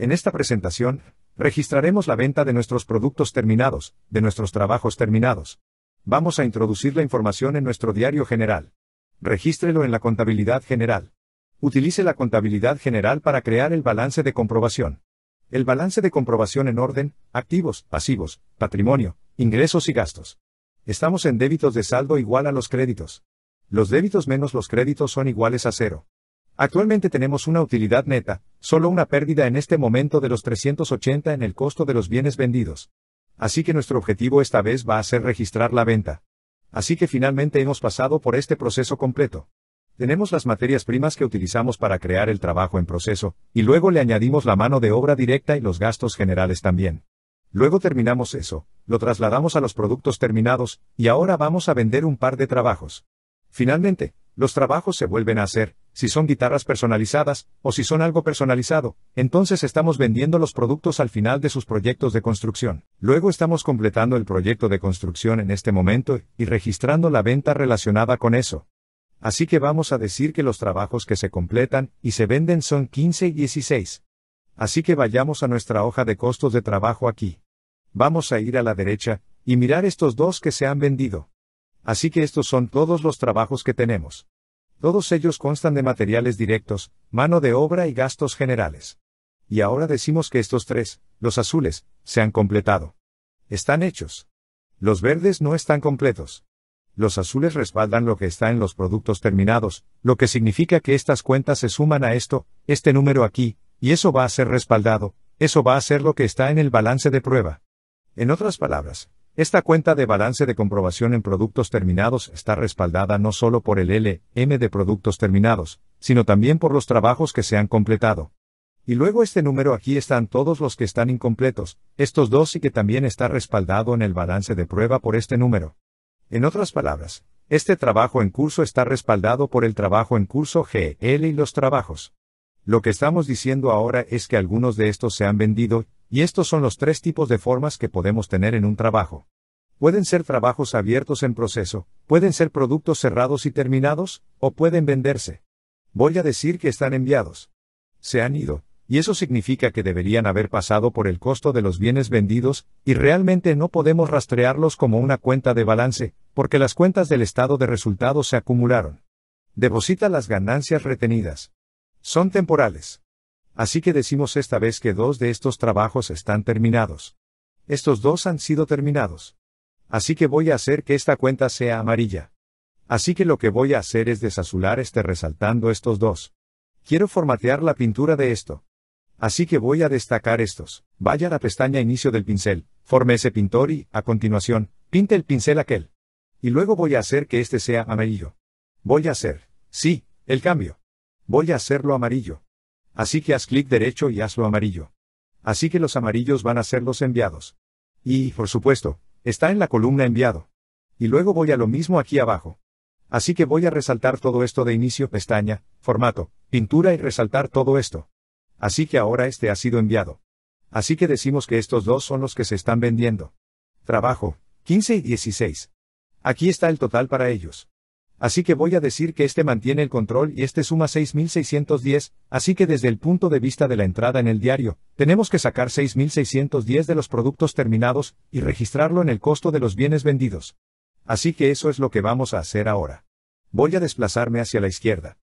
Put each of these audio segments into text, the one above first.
En esta presentación, registraremos la venta de nuestros productos terminados, de nuestros trabajos terminados. Vamos a introducir la información en nuestro diario general. Regístrelo en la contabilidad general. Utilice la contabilidad general para crear el balance de comprobación. El balance de comprobación en orden, activos, pasivos, patrimonio, ingresos y gastos. Estamos en débitos de saldo igual a los créditos. Los débitos menos los créditos son iguales a cero. Actualmente tenemos una utilidad neta, solo una pérdida en este momento de los 380 en el costo de los bienes vendidos. Así que nuestro objetivo esta vez va a ser registrar la venta. Así que finalmente hemos pasado por este proceso completo. Tenemos las materias primas que utilizamos para crear el trabajo en proceso, y luego le añadimos la mano de obra directa y los gastos generales también. Luego terminamos eso, lo trasladamos a los productos terminados, y ahora vamos a vender un par de trabajos. Finalmente, los trabajos se vuelven a hacer, si son guitarras personalizadas, o si son algo personalizado, entonces estamos vendiendo los productos al final de sus proyectos de construcción. Luego estamos completando el proyecto de construcción en este momento y registrando la venta relacionada con eso. Así que vamos a decir que los trabajos que se completan y se venden son 15 y 16. Así que vayamos a nuestra hoja de costos de trabajo aquí. Vamos a ir a la derecha y mirar estos dos que se han vendido. Así que estos son todos los trabajos que tenemos. Todos ellos constan de materiales directos, mano de obra y gastos generales. Y ahora decimos que estos tres, los azules, se han completado. Están hechos. Los verdes no están completos. Los azules respaldan lo que está en los productos terminados, lo que significa que estas cuentas se suman a esto, este número aquí, y eso va a ser respaldado, eso va a ser lo que está en el balance de prueba. En otras palabras, esta cuenta de balance de comprobación en productos terminados está respaldada no solo por el LM de productos terminados, sino también por los trabajos que se han completado. Y luego este número aquí están todos los que están incompletos, estos dos y que también está respaldado en el balance de prueba por este número. En otras palabras, este trabajo en curso está respaldado por el trabajo en curso G, L y los trabajos. Lo que estamos diciendo ahora es que algunos de estos se han vendido y estos son los tres tipos de formas que podemos tener en un trabajo. Pueden ser trabajos abiertos en proceso, pueden ser productos cerrados y terminados, o pueden venderse. Voy a decir que están enviados. Se han ido, y eso significa que deberían haber pasado por el costo de los bienes vendidos, y realmente no podemos rastrearlos como una cuenta de balance, porque las cuentas del estado de resultados se acumularon. Deposita las ganancias retenidas. Son temporales. Así que decimos esta vez que dos de estos trabajos están terminados. Estos dos han sido terminados. Así que voy a hacer que esta cuenta sea amarilla. Así que lo que voy a hacer es desazular este resaltando estos dos. Quiero formatear la pintura de esto. Así que voy a destacar estos. Vaya a la pestaña inicio del pincel, forme ese pintor y, a continuación, pinte el pincel aquel. Y luego voy a hacer que este sea amarillo. Voy a hacer, sí, el cambio. Voy a hacerlo amarillo. Así que haz clic derecho y hazlo amarillo. Así que los amarillos van a ser los enviados. Y, por supuesto, está en la columna enviado. Y luego voy a lo mismo aquí abajo. Así que voy a resaltar todo esto de inicio pestaña, formato, pintura y resaltar todo esto. Así que ahora este ha sido enviado. Así que decimos que estos dos son los que se están vendiendo. Trabajo, 15 y 16. Aquí está el total para ellos así que voy a decir que este mantiene el control y este suma 6610, así que desde el punto de vista de la entrada en el diario, tenemos que sacar 6610 de los productos terminados y registrarlo en el costo de los bienes vendidos. Así que eso es lo que vamos a hacer ahora. Voy a desplazarme hacia la izquierda.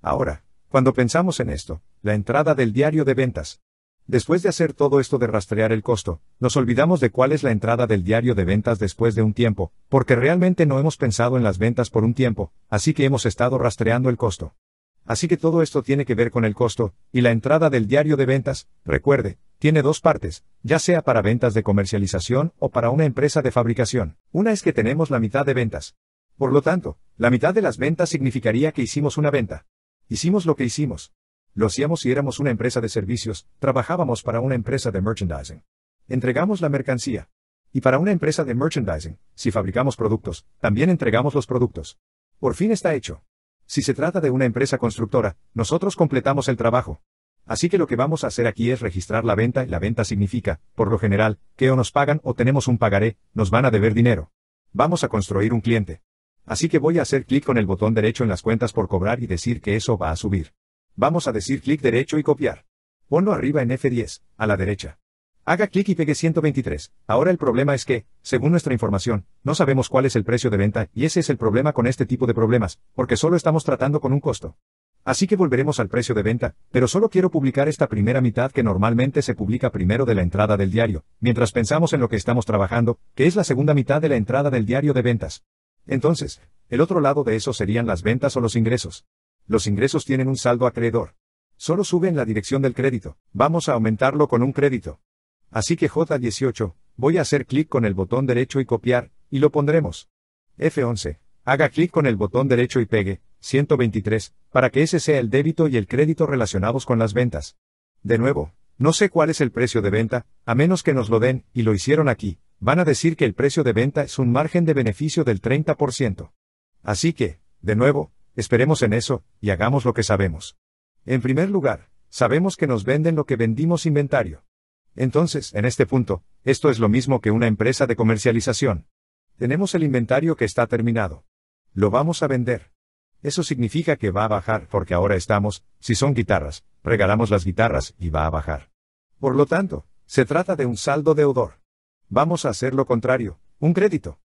Ahora, cuando pensamos en esto, la entrada del diario de ventas, Después de hacer todo esto de rastrear el costo, nos olvidamos de cuál es la entrada del diario de ventas después de un tiempo, porque realmente no hemos pensado en las ventas por un tiempo, así que hemos estado rastreando el costo. Así que todo esto tiene que ver con el costo, y la entrada del diario de ventas, recuerde, tiene dos partes, ya sea para ventas de comercialización o para una empresa de fabricación. Una es que tenemos la mitad de ventas. Por lo tanto, la mitad de las ventas significaría que hicimos una venta. Hicimos lo que hicimos. Lo hacíamos si éramos una empresa de servicios, trabajábamos para una empresa de merchandising. Entregamos la mercancía. Y para una empresa de merchandising, si fabricamos productos, también entregamos los productos. Por fin está hecho. Si se trata de una empresa constructora, nosotros completamos el trabajo. Así que lo que vamos a hacer aquí es registrar la venta y la venta significa, por lo general, que o nos pagan o tenemos un pagaré, nos van a deber dinero. Vamos a construir un cliente. Así que voy a hacer clic con el botón derecho en las cuentas por cobrar y decir que eso va a subir. Vamos a decir clic derecho y copiar. Ponlo arriba en F10, a la derecha. Haga clic y pegue 123. Ahora el problema es que, según nuestra información, no sabemos cuál es el precio de venta y ese es el problema con este tipo de problemas, porque solo estamos tratando con un costo. Así que volveremos al precio de venta, pero solo quiero publicar esta primera mitad que normalmente se publica primero de la entrada del diario, mientras pensamos en lo que estamos trabajando, que es la segunda mitad de la entrada del diario de ventas. Entonces, el otro lado de eso serían las ventas o los ingresos. Los ingresos tienen un saldo acreedor. Solo sube en la dirección del crédito. Vamos a aumentarlo con un crédito. Así que J18, voy a hacer clic con el botón derecho y copiar, y lo pondremos. F11, haga clic con el botón derecho y pegue, 123, para que ese sea el débito y el crédito relacionados con las ventas. De nuevo, no sé cuál es el precio de venta, a menos que nos lo den, y lo hicieron aquí, van a decir que el precio de venta es un margen de beneficio del 30%. Así que, de nuevo, Esperemos en eso, y hagamos lo que sabemos. En primer lugar, sabemos que nos venden lo que vendimos inventario. Entonces, en este punto, esto es lo mismo que una empresa de comercialización. Tenemos el inventario que está terminado. Lo vamos a vender. Eso significa que va a bajar porque ahora estamos, si son guitarras, regalamos las guitarras y va a bajar. Por lo tanto, se trata de un saldo deudor. Vamos a hacer lo contrario, un crédito.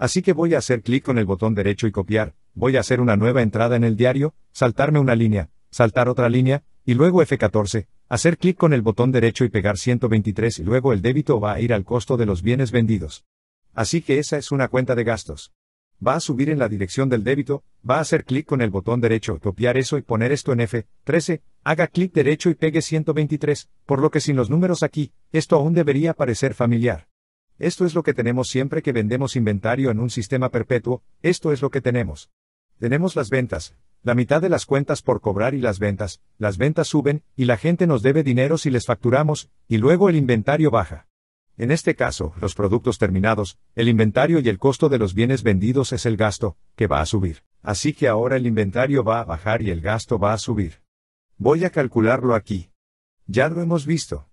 Así que voy a hacer clic con el botón derecho y copiar, voy a hacer una nueva entrada en el diario, saltarme una línea, saltar otra línea, y luego F14, hacer clic con el botón derecho y pegar 123 y luego el débito va a ir al costo de los bienes vendidos. Así que esa es una cuenta de gastos. Va a subir en la dirección del débito, va a hacer clic con el botón derecho, copiar eso y poner esto en F13, haga clic derecho y pegue 123, por lo que sin los números aquí, esto aún debería parecer familiar. Esto es lo que tenemos siempre que vendemos inventario en un sistema perpetuo, esto es lo que tenemos. Tenemos las ventas, la mitad de las cuentas por cobrar y las ventas, las ventas suben, y la gente nos debe dinero si les facturamos, y luego el inventario baja. En este caso, los productos terminados, el inventario y el costo de los bienes vendidos es el gasto, que va a subir. Así que ahora el inventario va a bajar y el gasto va a subir. Voy a calcularlo aquí. Ya lo hemos visto.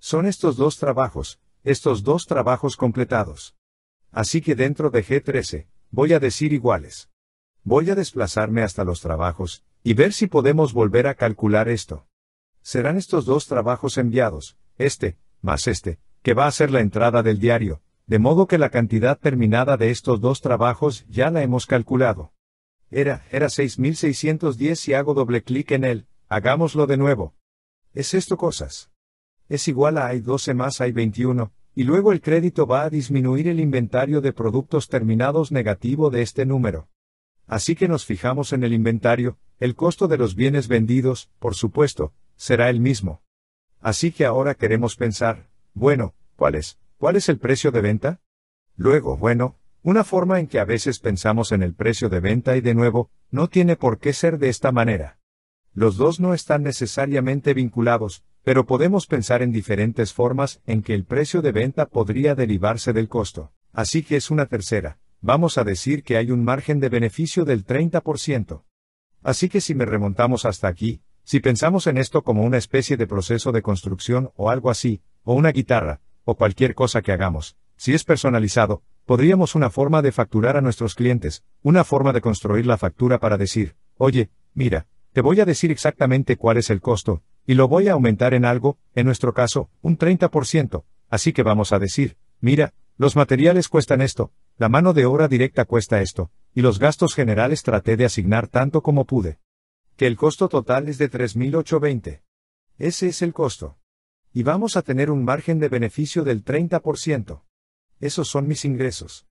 Son estos dos trabajos, estos dos trabajos completados. Así que dentro de G13, voy a decir iguales. Voy a desplazarme hasta los trabajos, y ver si podemos volver a calcular esto. Serán estos dos trabajos enviados, este, más este, que va a ser la entrada del diario, de modo que la cantidad terminada de estos dos trabajos ya la hemos calculado. Era, era 6610 y hago doble clic en él, hagámoslo de nuevo. ¿Es esto cosas? es igual a hay 12 más hay 21, y luego el crédito va a disminuir el inventario de productos terminados negativo de este número. Así que nos fijamos en el inventario, el costo de los bienes vendidos, por supuesto, será el mismo. Así que ahora queremos pensar, bueno, ¿cuál es? ¿Cuál es el precio de venta? Luego, bueno, una forma en que a veces pensamos en el precio de venta y de nuevo, no tiene por qué ser de esta manera. Los dos no están necesariamente vinculados, pero podemos pensar en diferentes formas en que el precio de venta podría derivarse del costo. Así que es una tercera. Vamos a decir que hay un margen de beneficio del 30%. Así que si me remontamos hasta aquí, si pensamos en esto como una especie de proceso de construcción o algo así, o una guitarra, o cualquier cosa que hagamos, si es personalizado, podríamos una forma de facturar a nuestros clientes, una forma de construir la factura para decir, oye, mira, te voy a decir exactamente cuál es el costo, y lo voy a aumentar en algo, en nuestro caso, un 30%, así que vamos a decir, mira, los materiales cuestan esto, la mano de obra directa cuesta esto, y los gastos generales traté de asignar tanto como pude. Que el costo total es de 3.820. Ese es el costo. Y vamos a tener un margen de beneficio del 30%. Esos son mis ingresos.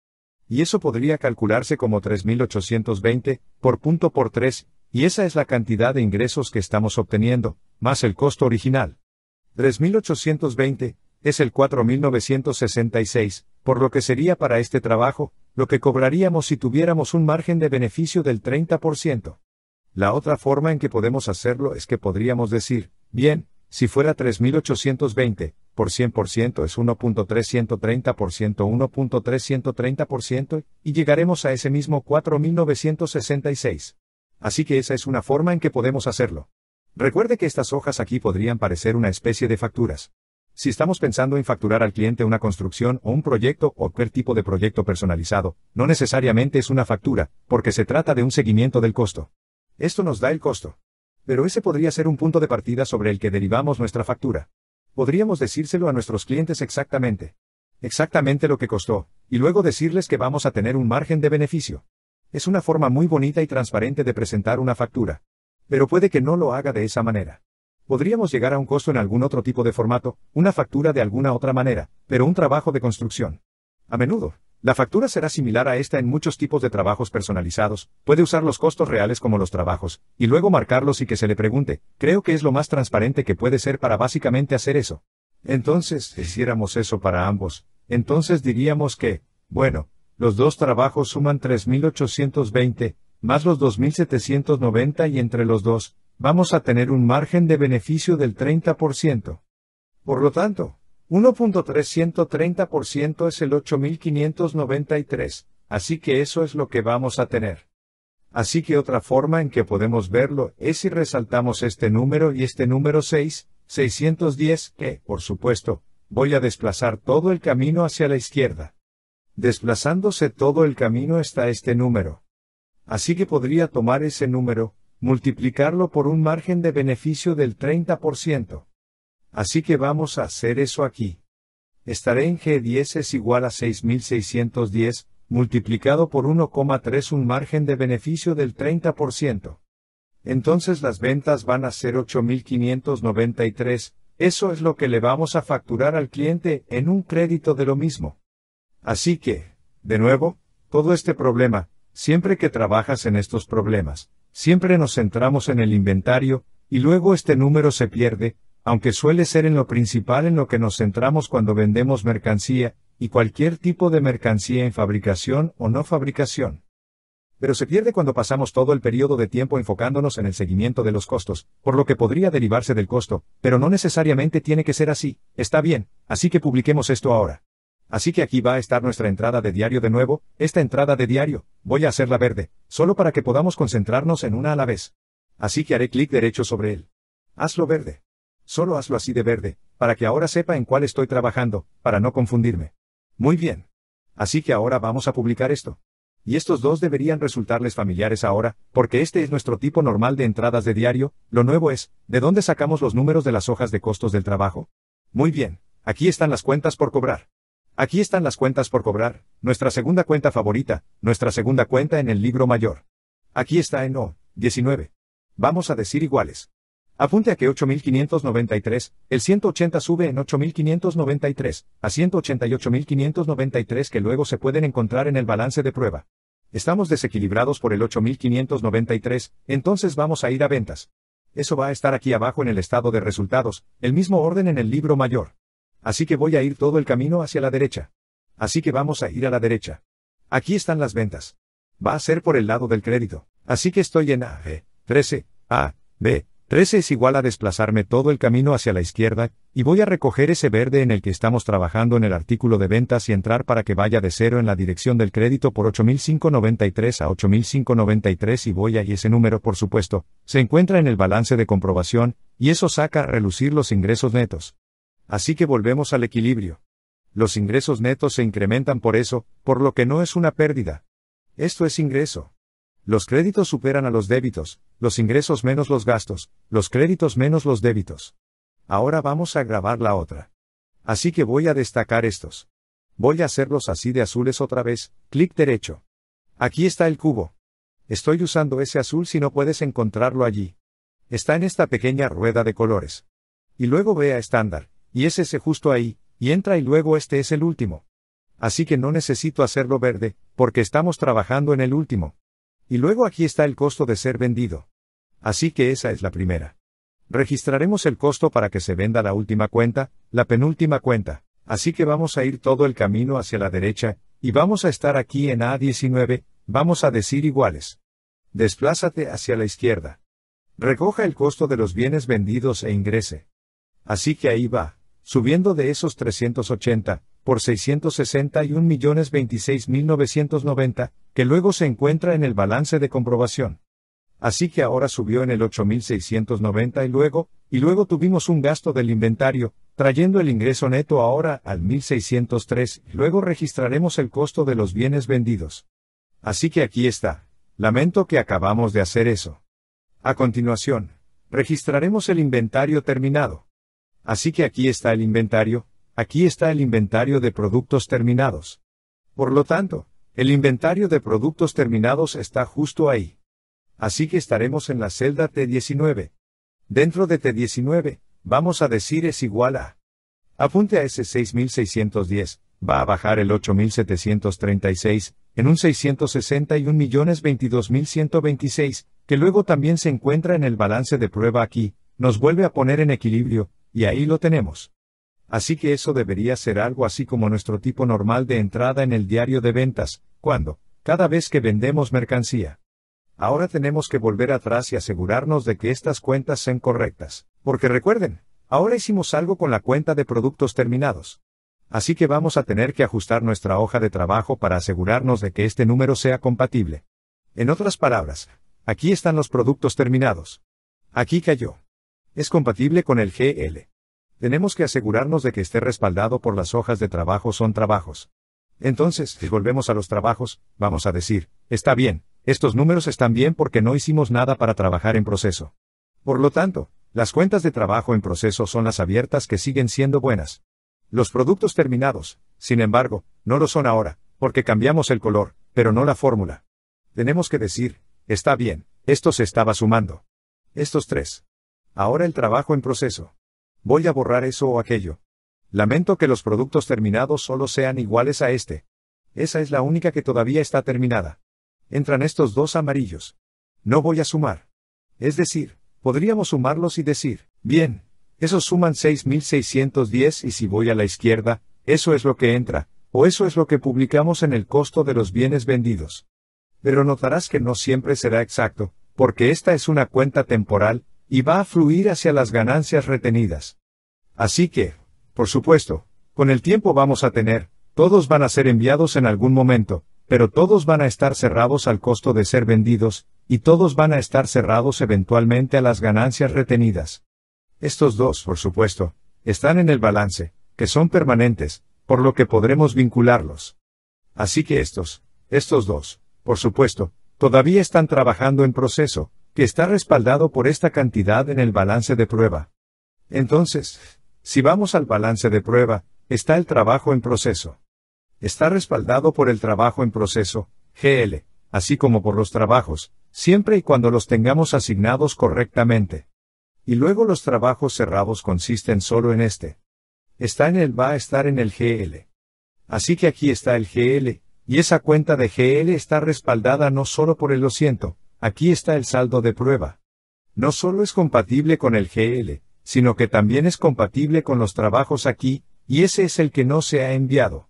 Y eso podría calcularse como 3.820, por punto por tres, y esa es la cantidad de ingresos que estamos obteniendo, más el costo original. 3.820, es el 4.966, por lo que sería para este trabajo, lo que cobraríamos si tuviéramos un margen de beneficio del 30%. La otra forma en que podemos hacerlo es que podríamos decir, bien, si fuera 3.820, por 100% es 1.330%, 1.330%, y llegaremos a ese mismo 4.966 así que esa es una forma en que podemos hacerlo. Recuerde que estas hojas aquí podrían parecer una especie de facturas. Si estamos pensando en facturar al cliente una construcción o un proyecto o cualquier tipo de proyecto personalizado, no necesariamente es una factura, porque se trata de un seguimiento del costo. Esto nos da el costo. Pero ese podría ser un punto de partida sobre el que derivamos nuestra factura. Podríamos decírselo a nuestros clientes exactamente. Exactamente lo que costó, y luego decirles que vamos a tener un margen de beneficio. Es una forma muy bonita y transparente de presentar una factura. Pero puede que no lo haga de esa manera. Podríamos llegar a un costo en algún otro tipo de formato, una factura de alguna otra manera, pero un trabajo de construcción. A menudo, la factura será similar a esta en muchos tipos de trabajos personalizados, puede usar los costos reales como los trabajos, y luego marcarlos y que se le pregunte, creo que es lo más transparente que puede ser para básicamente hacer eso. Entonces, si hiciéramos eso para ambos, entonces diríamos que, bueno, los dos trabajos suman 3.820, más los 2.790 y entre los dos, vamos a tener un margen de beneficio del 30%. Por lo tanto, 1.330% es el 8.593, así que eso es lo que vamos a tener. Así que otra forma en que podemos verlo es si resaltamos este número y este número 6, 610, que, por supuesto, voy a desplazar todo el camino hacia la izquierda. Desplazándose todo el camino está este número. Así que podría tomar ese número, multiplicarlo por un margen de beneficio del 30%. Así que vamos a hacer eso aquí. Estaré en G10 es igual a 6610, multiplicado por 1,3 un margen de beneficio del 30%. Entonces las ventas van a ser 8593, eso es lo que le vamos a facturar al cliente en un crédito de lo mismo. Así que, de nuevo, todo este problema, siempre que trabajas en estos problemas, siempre nos centramos en el inventario, y luego este número se pierde, aunque suele ser en lo principal en lo que nos centramos cuando vendemos mercancía, y cualquier tipo de mercancía en fabricación o no fabricación. Pero se pierde cuando pasamos todo el periodo de tiempo enfocándonos en el seguimiento de los costos, por lo que podría derivarse del costo, pero no necesariamente tiene que ser así, está bien, así que publiquemos esto ahora. Así que aquí va a estar nuestra entrada de diario de nuevo, esta entrada de diario, voy a hacerla verde, solo para que podamos concentrarnos en una a la vez. Así que haré clic derecho sobre él. Hazlo verde. Solo hazlo así de verde, para que ahora sepa en cuál estoy trabajando, para no confundirme. Muy bien. Así que ahora vamos a publicar esto. Y estos dos deberían resultarles familiares ahora, porque este es nuestro tipo normal de entradas de diario, lo nuevo es, ¿de dónde sacamos los números de las hojas de costos del trabajo? Muy bien, aquí están las cuentas por cobrar. Aquí están las cuentas por cobrar, nuestra segunda cuenta favorita, nuestra segunda cuenta en el libro mayor. Aquí está en O, 19. Vamos a decir iguales. Apunte a que 8593, el 180 sube en 8593, a 188593 que luego se pueden encontrar en el balance de prueba. Estamos desequilibrados por el 8593, entonces vamos a ir a ventas. Eso va a estar aquí abajo en el estado de resultados, el mismo orden en el libro mayor. Así que voy a ir todo el camino hacia la derecha. Así que vamos a ir a la derecha. Aquí están las ventas. Va a ser por el lado del crédito. Así que estoy en A, B, 13, A, B, 13 es igual a desplazarme todo el camino hacia la izquierda, y voy a recoger ese verde en el que estamos trabajando en el artículo de ventas y entrar para que vaya de cero en la dirección del crédito por 8593 a 8593 y voy a y ese número por supuesto, se encuentra en el balance de comprobación, y eso saca a relucir los ingresos netos. Así que volvemos al equilibrio. Los ingresos netos se incrementan por eso, por lo que no es una pérdida. Esto es ingreso. Los créditos superan a los débitos, los ingresos menos los gastos, los créditos menos los débitos. Ahora vamos a grabar la otra. Así que voy a destacar estos. Voy a hacerlos así de azules otra vez, clic derecho. Aquí está el cubo. Estoy usando ese azul si no puedes encontrarlo allí. Está en esta pequeña rueda de colores. Y luego ve a estándar y es ese justo ahí, y entra y luego este es el último. Así que no necesito hacerlo verde, porque estamos trabajando en el último. Y luego aquí está el costo de ser vendido. Así que esa es la primera. Registraremos el costo para que se venda la última cuenta, la penúltima cuenta. Así que vamos a ir todo el camino hacia la derecha, y vamos a estar aquí en A19, vamos a decir iguales. Desplázate hacia la izquierda. Recoja el costo de los bienes vendidos e ingrese. Así que ahí va subiendo de esos 380, por 661.026.990, que luego se encuentra en el balance de comprobación. Así que ahora subió en el 8.690 y luego, y luego tuvimos un gasto del inventario, trayendo el ingreso neto ahora al 1.603, y luego registraremos el costo de los bienes vendidos. Así que aquí está. Lamento que acabamos de hacer eso. A continuación, registraremos el inventario terminado. Así que aquí está el inventario, aquí está el inventario de productos terminados. Por lo tanto, el inventario de productos terminados está justo ahí. Así que estaremos en la celda T19. Dentro de T19, vamos a decir es igual a. Apunte a ese 6610, va a bajar el 8736, en un 661.022.126, que luego también se encuentra en el balance de prueba aquí, nos vuelve a poner en equilibrio, y ahí lo tenemos. Así que eso debería ser algo así como nuestro tipo normal de entrada en el diario de ventas, cuando, cada vez que vendemos mercancía. Ahora tenemos que volver atrás y asegurarnos de que estas cuentas sean correctas, porque recuerden, ahora hicimos algo con la cuenta de productos terminados. Así que vamos a tener que ajustar nuestra hoja de trabajo para asegurarnos de que este número sea compatible. En otras palabras, aquí están los productos terminados. Aquí cayó. Es compatible con el GL. Tenemos que asegurarnos de que esté respaldado por las hojas de trabajo son trabajos. Entonces, si volvemos a los trabajos, vamos a decir, está bien, estos números están bien porque no hicimos nada para trabajar en proceso. Por lo tanto, las cuentas de trabajo en proceso son las abiertas que siguen siendo buenas. Los productos terminados, sin embargo, no lo son ahora, porque cambiamos el color, pero no la fórmula. Tenemos que decir, está bien, esto se estaba sumando. Estos tres. Ahora el trabajo en proceso. Voy a borrar eso o aquello. Lamento que los productos terminados solo sean iguales a este. Esa es la única que todavía está terminada. Entran estos dos amarillos. No voy a sumar. Es decir, podríamos sumarlos y decir, bien, esos suman 6.610 y si voy a la izquierda, eso es lo que entra, o eso es lo que publicamos en el costo de los bienes vendidos. Pero notarás que no siempre será exacto, porque esta es una cuenta temporal, y va a fluir hacia las ganancias retenidas. Así que, por supuesto, con el tiempo vamos a tener, todos van a ser enviados en algún momento, pero todos van a estar cerrados al costo de ser vendidos, y todos van a estar cerrados eventualmente a las ganancias retenidas. Estos dos, por supuesto, están en el balance, que son permanentes, por lo que podremos vincularlos. Así que estos, estos dos, por supuesto, todavía están trabajando en proceso, que está respaldado por esta cantidad en el balance de prueba. Entonces, si vamos al balance de prueba, está el trabajo en proceso. Está respaldado por el trabajo en proceso, GL, así como por los trabajos, siempre y cuando los tengamos asignados correctamente. Y luego los trabajos cerrados consisten solo en este. Está en el va a estar en el GL. Así que aquí está el GL, y esa cuenta de GL está respaldada no solo por el lo siento, Aquí está el saldo de prueba. No solo es compatible con el GL, sino que también es compatible con los trabajos aquí, y ese es el que no se ha enviado.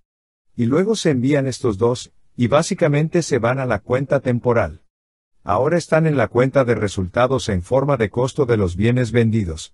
Y luego se envían estos dos, y básicamente se van a la cuenta temporal. Ahora están en la cuenta de resultados en forma de costo de los bienes vendidos.